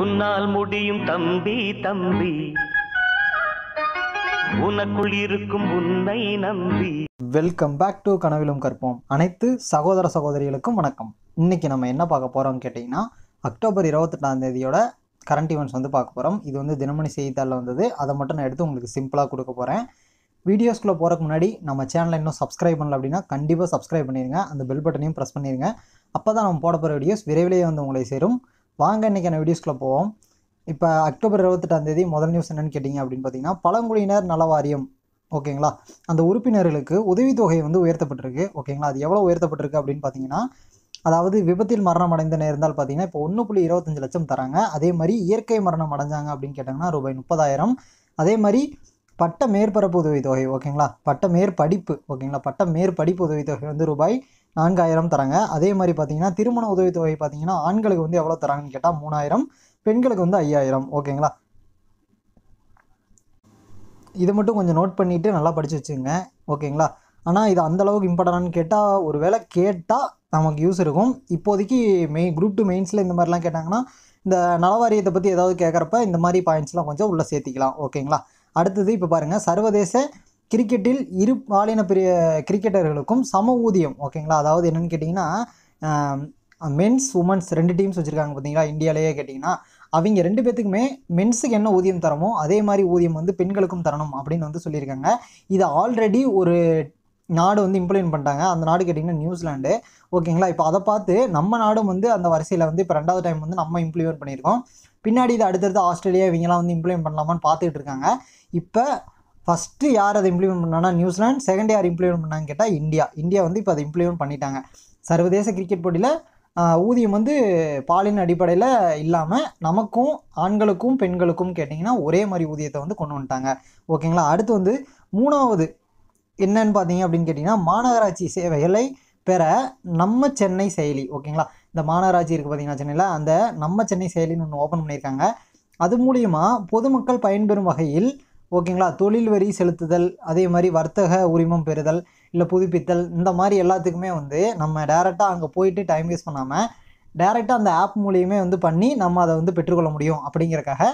உன்னால் முடியும் தம்பி தம்பி உனக்குள் இருக்கும் உன்னை நம்பி வெல்கம் பேக் டு கனவிலும் கற்போம் அனைத்து சகோதர சகோதரிகளுக்கும் வணக்கம் இன்னைக்கு நம்ம என்ன பார்க்க போறோம் கேட்டிங்கன்னா அக்டோபர் இருபத்தெட்டாம் தேதியோட கரண்ட் இவன்ஸ் வந்து பார்க்க போகிறோம் இது வந்து தினமணி செய்தித்தாளில் வந்தது அதை மட்டும் நான் எடுத்து உங்களுக்கு சிம்பிளாக கொடுக்க போகிறேன் வீடியோஸ்க்குள்ளே போகிறக்கு முன்னாடி நம்ம சேனலை இன்னும் சப்ஸ்கிரைப் பண்ணல அப்படின்னா கண்டிப்பாக சப்ஸ்கிரைப் பண்ணிடுங்க அந்த பெல் பட்டனையும் ப்ரெஸ் பண்ணிடுங்க அப்போ தான் நம்ம போட போகிற வீடியோஸ் விரைவிலேயே வந்து உங்களை சேரும் வாங்க இன்றைக்கான வீடியோஸ்க்குள்ளே போவோம் இப்போ அக்டோபர் இருபத்தெட்டாம் தேதி முதல் நியூஸ் என்னென்னு கேட்டிங்க அப்படின்னு பார்த்தீங்கன்னா பழங்குடியினர் நல வாரியம் ஓகேங்களா அந்த உறுப்பினர்களுக்கு உதவித்தொகை வந்து உயர்த்தப்பட்டிருக்கு ஓகேங்களா அது எவ்வளோ உயர்த்தப்பட்டிருக்கு அப்படின்னு பார்த்தீங்கன்னா அதாவது விபத்தில் மரணம் அடைந்த நேர்ந்தால் பார்த்தீங்கன்னா இப்போ ஒன்று புள்ளி இருபத்தஞ்சு லட்சம் தராங்க அதே மாதிரி இயற்கை மரணம் அடைஞ்சாங்க அப்படின்னு கேட்டாங்கன்னா ரூபாய் முப்பதாயிரம் அதே மாதிரி பட்ட மேற்பரப்பு உதவித்தொகை ஓகேங்களா பட்ட மேற்படிப்பு ஓகேங்களா பட்ட மேற்படிப்பு உதவித்தொகை வந்து ரூபாய் நான்காயிரம் தராங்க அதே மாதிரி பார்த்தீங்கன்னா திருமண உதவித்தொகை பார்த்தீங்கன்னா ஆண்களுக்கு வந்து எவ்வளோ தராங்கன்னு கேட்டால் மூணாயிரம் பெண்களுக்கு வந்து ஐயாயிரம் ஓகேங்களா இது மட்டும் கொஞ்சம் நோட் பண்ணிவிட்டு நல்லா படித்து வச்சுங்க ஓகேங்களா ஆனால் இது அந்தளவுக்கு இம்பார்ட்டண்ட்டானு கேட்டால் ஒரு வேளை கேட்டால் நமக்கு யூஸ் இருக்கும் இப்போதைக்கு மெயின் குரூப் டூ மெயின்ஸில் இந்த மாதிரிலாம் கேட்டாங்கன்னா இந்த நலவாரியத்தை பற்றி ஏதாவது கேட்குறப்ப இந்த மாதிரி பாயிண்ட்ஸ்லாம் கொஞ்சம் உள்ளே சேர்த்திக்கலாம் ஓகேங்களா அடுத்தது இப்போ பாருங்கள் சர்வதேச கிரிக்கெட்டில் இரு பாலின பிரிய கிரிக்கெட்டர்களுக்கும் சம ஊதியம் ஓகேங்களா அதாவது என்னென்னு கேட்டிங்கன்னா மென்ஸ் உமன்ஸ் ரெண்டு டீம்ஸ் வச்சுருக்காங்க பார்த்தீங்களா இந்தியாவிலேயே கேட்டிங்கன்னா அவங்க ரெண்டு பேத்துக்குமே மென்ஸுக்கு என்ன ஊதியம் தரமோ அதே மாதிரி ஊதியம் வந்து பெண்களுக்கும் தரணும் அப்படின்னு வந்து சொல்லியிருக்காங்க இது ஆல்ரெடி ஒரு நாடு வந்து இம்ப்ளிமெண்ட் பண்ணிட்டாங்க அந்த நாடு கேட்டிங்கன்னா நியூசிலாண்டு ஓகேங்களா இப்போ அதை பார்த்து நம்ம நாடும் வந்து அந்த வரிசையில் வந்து இப்போ ரெண்டாவது டைம் வந்து நம்ம இம்ப்ளிமெண்ட் பண்ணியிருக்கோம் பின்னாடி இது அடுத்தடுத்து ஆஸ்திரேலியா இவங்கெல்லாம் வந்து இம்ப்ளிமெண்ட் பண்ணலாமான்னு பார்த்துக்கிட்டு இருக்காங்க இப்போ ஃபஸ்ட்டு யார் அதை இம்ப்ளிமெண்ட் பண்ணாங்கன்னா நியூசிலாந்து செகண்ட் யார் இம்ப்ளிமெண்ட் பண்ணாங்கன்னு கேட்டால் இந்தியா இந்தியா வந்து இப்போ அதை இம்ப்ளிமெண்ட் பண்ணிட்டாங்க சர்வதேச கிரிக்கெட் போட்டியில் ஊதியம் வந்து பாலின் அடிப்படையில் இல்லாமல் நமக்கும் ஆண்களுக்கும் பெண்களுக்கும் கேட்டிங்கன்னா ஒரே மாதிரி ஊதியத்தை வந்து கொண்டு வந்துட்டாங்க ஓகேங்களா அடுத்து வந்து மூணாவது என்னன்னு பார்த்தீங்க அப்படின்னு கேட்டிங்கன்னா மாநகராட்சி சேவைகளை பெற நம்ம சென்னை செயலி ஓகேங்களா இந்த மாநகராட்சி இருக்குது பார்த்தீங்கன்னா சென்னையில் அந்த நம்ம சென்னை செயலின்னு ஒன்று ஓப்பன் பண்ணியிருக்காங்க அது மூலியமாக பொதுமக்கள் பயன்பெறும் வகையில் ஓகேங்களா தொழில் வரி செலுத்துதல் அதே மாதிரி வர்த்தக உரிமம் பெறுதல் இல்லை புதுப்பித்தல் இந்த மாதிரி எல்லாத்துக்குமே வந்து நம்ம டேரெக்டாக அங்கே போயிட்டு டைம் வேஸ்ட் பண்ணாமல் டேரெக்டாக அந்த ஆப் மூலியமே வந்து பண்ணி நம்ம அதை வந்து பெற்றுக்கொள்ள முடியும் அப்படிங்கிறக்காக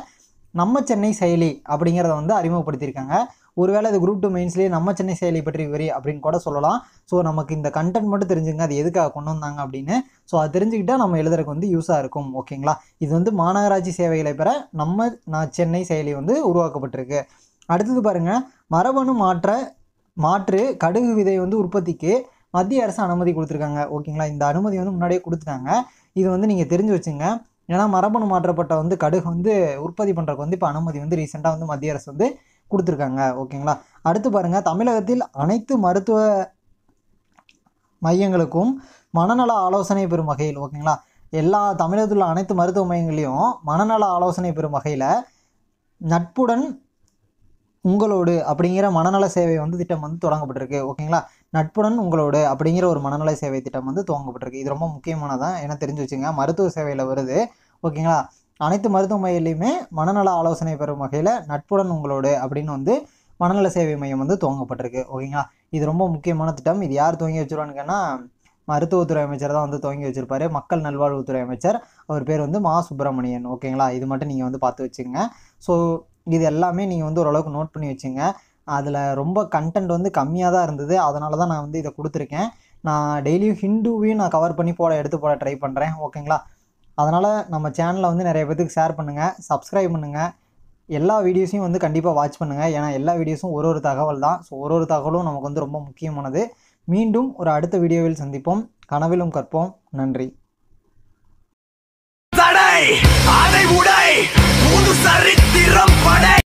நம்ம சென்னை செயலி அப்படிங்கிறத வந்து அறிமுகப்படுத்தியிருக்காங்க ஒருவேளை இது குரூப் டூ மெயின்ஸ்லேயே நம்ம சென்னை செயலி பற்றி வரி அப்படின்னு கூட சொல்லலாம் ஸோ நமக்கு இந்த கண்டென்ட் மட்டும் தெரிஞ்சுங்க அது எதுக்காக கொண்டு வந்தாங்க அப்படின்னு ஸோ அது தெரிஞ்சுக்கிட்டால் நம்ம எழுதுறதுக்கு வந்து யூஸாக இருக்கும் ஓகேங்களா இது வந்து மாநகராட்சி சேவைகளை பெற நம்ம நான் சென்னை செயலி வந்து உருவாக்கப்பட்டிருக்கு அடுத்தது பாருங்கள் மரபணு மாற்ற மாற்று கடுகு விதை வந்து உற்பத்திக்கு மத்திய அரசு அனுமதி கொடுத்துருக்காங்க ஓகேங்களா இந்த அனுமதி வந்து முன்னாடியே கொடுத்துட்டாங்க இது வந்து நீங்கள் தெரிஞ்சு வச்சுங்க ஏன்னா மரபணு மாற்றப்பட்ட வந்து கடுகு வந்து உற்பத்தி பண்ணுறதுக்கு வந்து இப்போ அனுமதி வந்து ரீசெண்டாக வந்து மத்திய அரசு வந்து கொடுத்துருக்காங்க ஓகேங்களா அடுத்து பாருங்கள் தமிழகத்தில் அனைத்து மருத்துவ மையங்களுக்கும் மனநல ஆலோசனை பெறும் வகையில் ஓகேங்களா எல்லா தமிழகத்தில் உள்ள அனைத்து மருத்துவ மையங்களையும் மனநல ஆலோசனை பெறும் வகையில் நட்புடன் உங்களோடு அப்படிங்கிற மனநல சேவை வந்து திட்டம் வந்து தொடங்கப்பட்டிருக்கு ஓகேங்களா நட்புடன் உங்களோடு அப்படிங்கிற ஒரு மனநல சேவை திட்டம் வந்து துவங்கப்பட்டிருக்கு இது ரொம்ப முக்கியமானதான் ஏன்னா தெரிஞ்சு வச்சுங்க மருத்துவ சேவையில் வருது ஓகேங்களா அனைத்து மருத்துவமனையிலையுமே மனநல ஆலோசனை பெறும் வகையில் நட்புடன் உங்களோடு அப்படின்னு வந்து மனநல சேவை மையம் வந்து துவங்கப்பட்டிருக்கு ஓகேங்களா இது ரொம்ப முக்கியமான திட்டம் இது யார் துவங்கி வச்சுருவானுங்கன்னா மருத்துவத்துறை அமைச்சர் தான் வந்து துவங்கி வச்சுருப்பாரு மக்கள் நல்வாழ்வுத்துறை அமைச்சர் அவர் பேர் வந்து மா சுப்பிரமணியன் ஓகேங்களா இது மட்டும் நீங்கள் வந்து பார்த்து வச்சுங்க ஸோ இது எல்லாமே நீங்கள் வந்து ஓரளவுக்கு நோட் பண்ணி வச்சுங்க அதில் ரொம்ப கண்டென்ட் வந்து கம்மியாக தான் இருந்தது அதனால தான் நான் வந்து இதை கொடுத்துருக்கேன் நான் டெய்லியும் ஹிந்துவையும் நான் கவர் பண்ணி போட எடுத்து போட ட்ரை பண்ணுறேன் ஓகேங்களா அதனால் நம்ம சேனலை வந்து நிறைய பேத்துக்கு ஷேர் பண்ணுங்கள் சப்ஸ்கிரைப் பண்ணுங்கள் எல்லா வீடியோஸையும் வந்து கண்டிப்பாக வாட்ச் பண்ணுங்கள் ஏன்னா எல்லா வீடியோஸும் ஒரு ஒரு தகவல் தான் ஸோ ஒரு ஒரு தகவலும் நமக்கு வந்து ரொம்ப முக்கியமானது மீண்டும் ஒரு அடுத்த வீடியோவில் சந்திப்போம் கனவிலும் கற்போம் நன்றி தடை அதை உடை மூணு சரித்திரம் படை